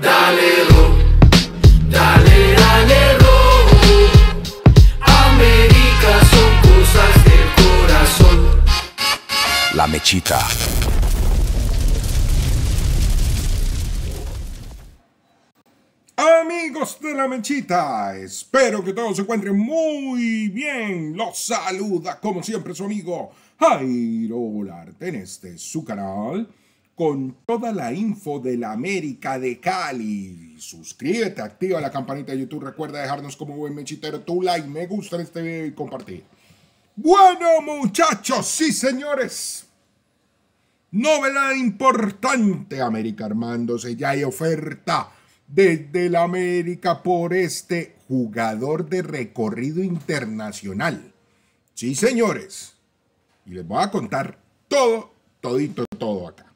Dale dale, dale América son cosas del corazón. La mechita. Amigos de la Mechita, espero que todos se encuentren muy bien. Los saluda como siempre su amigo Jairo en este su canal con toda la info de la América de Cali. Suscríbete, activa la campanita de YouTube, recuerda dejarnos como buen mechitero tu like, me gusta este video y compartir. Bueno, muchachos, sí, señores. Novedad importante, América Armándose. Ya hay oferta desde la América por este jugador de recorrido internacional. Sí, señores. Y les voy a contar todo, todito, todo acá.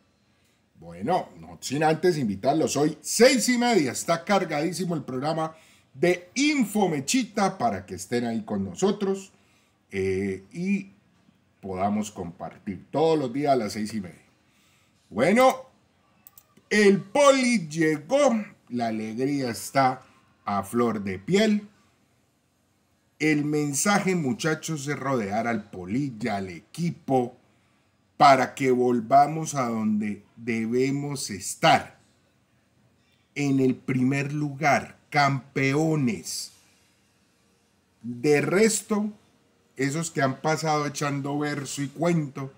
Bueno, no sin antes invitarlos hoy, seis y media, está cargadísimo el programa de Infomechita para que estén ahí con nosotros eh, y podamos compartir todos los días a las seis y media. Bueno, el poli llegó, la alegría está a flor de piel. El mensaje, muchachos, es rodear al poli y al equipo, para que volvamos a donde debemos estar. En el primer lugar, campeones. De resto, esos que han pasado echando verso y cuento,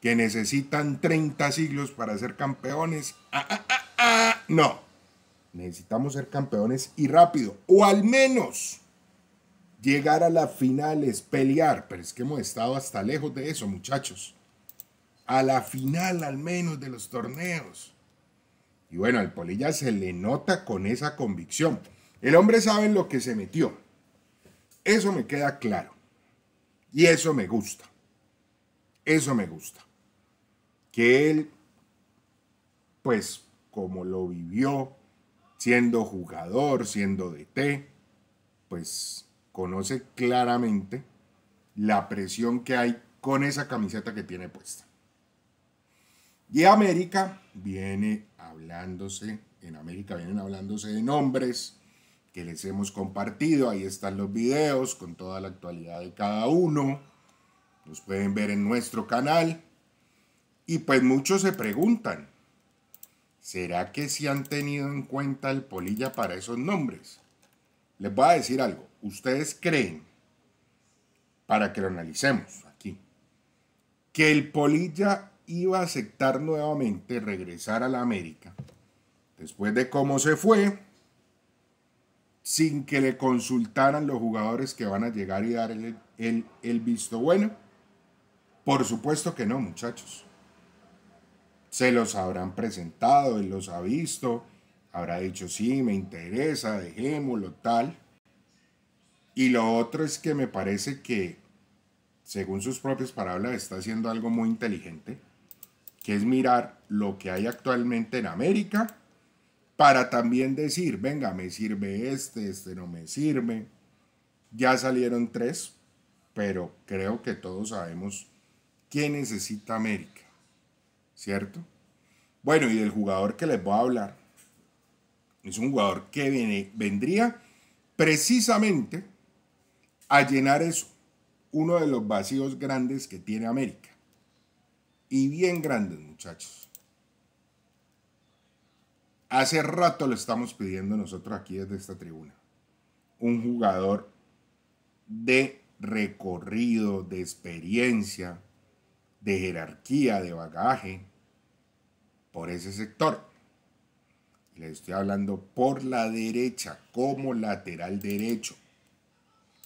que necesitan 30 siglos para ser campeones, ah, ah, ah, no. Necesitamos ser campeones y rápido, o al menos llegar a las finales, pelear, pero es que hemos estado hasta lejos de eso, muchachos a la final al menos de los torneos. Y bueno, al Polilla se le nota con esa convicción. El hombre sabe en lo que se metió. Eso me queda claro. Y eso me gusta. Eso me gusta. Que él, pues como lo vivió, siendo jugador, siendo DT, pues conoce claramente la presión que hay con esa camiseta que tiene puesta. Y América viene hablándose, en América vienen hablándose de nombres que les hemos compartido. Ahí están los videos con toda la actualidad de cada uno. Los pueden ver en nuestro canal. Y pues muchos se preguntan, ¿será que si han tenido en cuenta el polilla para esos nombres? Les voy a decir algo. ¿Ustedes creen, para que lo analicemos aquí, que el polilla iba a aceptar nuevamente regresar a la América, después de cómo se fue, sin que le consultaran los jugadores que van a llegar y dar el, visto bueno? Por supuesto que no, muchachos. Se los habrán presentado, él los ha visto, habrá dicho, sí, me interesa, dejémoslo, tal. Y lo otro es que me parece que, según sus propias palabras, está haciendo algo muy inteligente que es mirar lo que hay actualmente en América para también decir, venga, me sirve este, este no me sirve. Ya salieron tres, pero creo que todos sabemos qué necesita América, ¿cierto? Bueno, y del jugador que les voy a hablar, es un jugador que viene, vendría precisamente a llenar eso, uno de los vacíos grandes que tiene América. Y bien grandes, muchachos. Hace rato lo estamos pidiendo nosotros aquí desde esta tribuna. Un jugador de recorrido, de experiencia, de jerarquía, de bagaje por ese sector. Le estoy hablando por la derecha, como lateral derecho.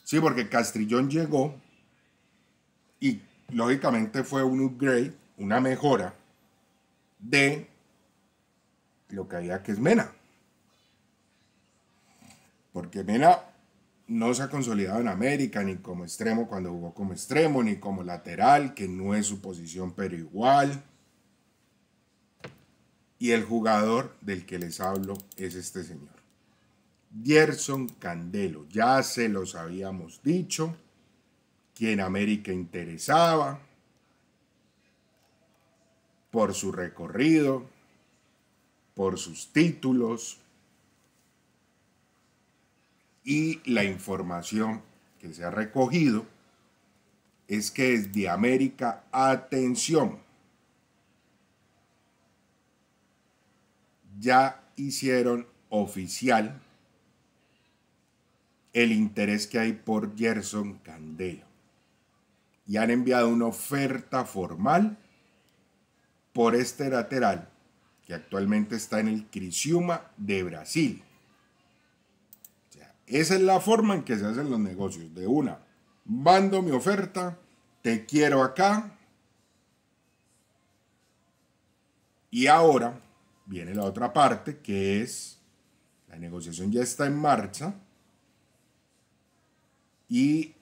Sí, porque Castrillón llegó y lógicamente fue un upgrade una mejora de lo que había que es Mena. Porque Mena no se ha consolidado en América ni como extremo cuando jugó como extremo, ni como lateral, que no es su posición, pero igual. Y el jugador del que les hablo es este señor. Gerson Candelo, ya se los habíamos dicho, quien América interesaba, por su recorrido, por sus títulos y la información que se ha recogido es que es de América, atención, ya hicieron oficial el interés que hay por Gerson Candelo y han enviado una oferta formal por este lateral que actualmente está en el Criciúma de Brasil. esa es la forma en que se hacen los negocios. De una, mando mi oferta, te quiero acá. Y ahora viene la otra parte que es, la negociación ya está en marcha y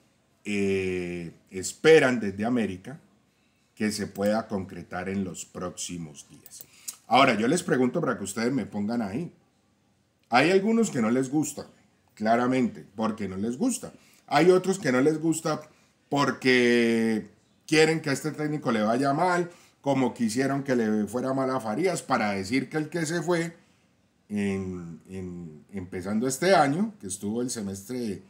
eh, esperan desde América que se pueda concretar en los próximos días. Ahora, yo les pregunto para que ustedes me pongan ahí. Hay algunos que no les gusta, claramente, porque no les gusta. Hay otros que no les gusta porque quieren que a este técnico le vaya mal, como quisieron que le fuera mal a Farías, para decir que el que se fue, en, empezando este año, que estuvo el semestre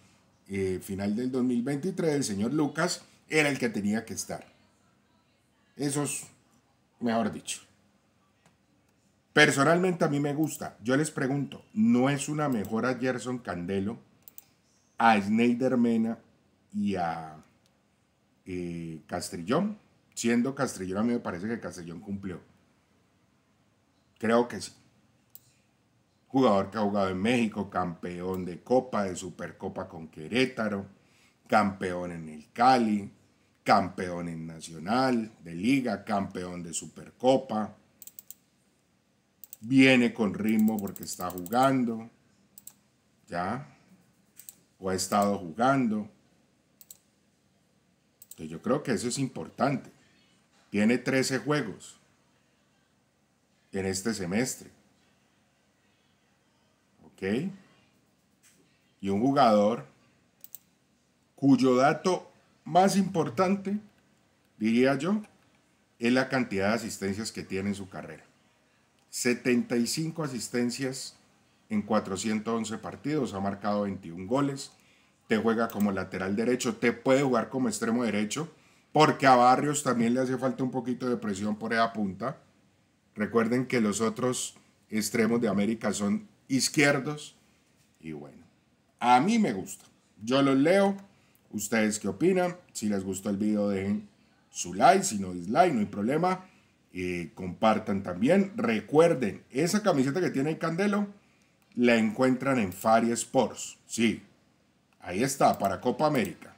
eh, final del 2023, el señor Lucas era el que tenía que estar. Esos, mejor dicho. Personalmente a mí me gusta. Yo les pregunto, ¿no es una mejora Gerson Candelo, a Snyder Mena y a eh, Castrillón? Siendo Castrillón, a mí me parece que Castellón cumplió. Creo que sí. Jugador que ha jugado en México, campeón de Copa, de Supercopa con Querétaro, campeón en el Cali, campeón en Nacional, de Liga, campeón de Supercopa. Viene con ritmo porque está jugando, ¿ya? O ha estado jugando. Entonces yo creo que eso es importante. Tiene 13 juegos en este semestre. ¿Ok? Y un jugador cuyo dato más importante, diría yo, es la cantidad de asistencias que tiene en su carrera. 75 asistencias en 411 partidos, ha marcado 21 goles, te juega como lateral derecho, te puede jugar como extremo derecho, porque a Barrios también le hace falta un poquito de presión por esa punta. Recuerden que los otros extremos de América son izquierdos y bueno, a mí me gusta. Yo los leo, ustedes qué opinan. Si les gustó el video, dejen su like, si no dislike, no hay problema. Eh, compartan también. Recuerden, esa camiseta que tiene el Candelo la encuentran en Fari Sports. Sí, ahí está, para Copa América.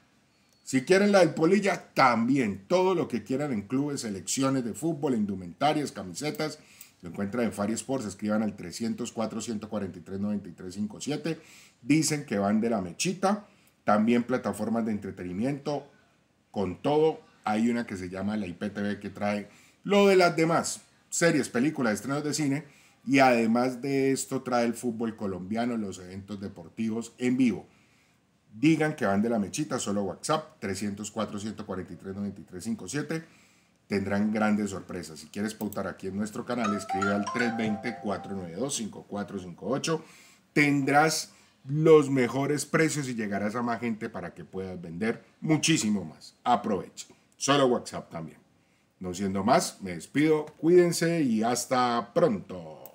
Si quieren la del Polilla, también. Todo lo que quieran en clubes, selecciones de fútbol, indumentarias, camisetas, lo encuentran en Fari Sports. Escriban al 304-143-9357. Dicen que van de la mechita también plataformas de entretenimiento. Con todo, hay una que se llama la IPTV que trae lo de las demás series, películas, estrenos de cine. Y además de esto trae el fútbol colombiano, los eventos deportivos en vivo. Digan que van de la mechita, solo WhatsApp 304-143-9357. Tendrán grandes sorpresas. Si quieres pautar aquí en nuestro canal, escribe al 320-492-5458. Tendrás los mejores precios y llegarás a más gente para que puedas vender muchísimo más. Aprovecha. Solo WhatsApp también. No siendo más, me despido, cuídense y hasta pronto.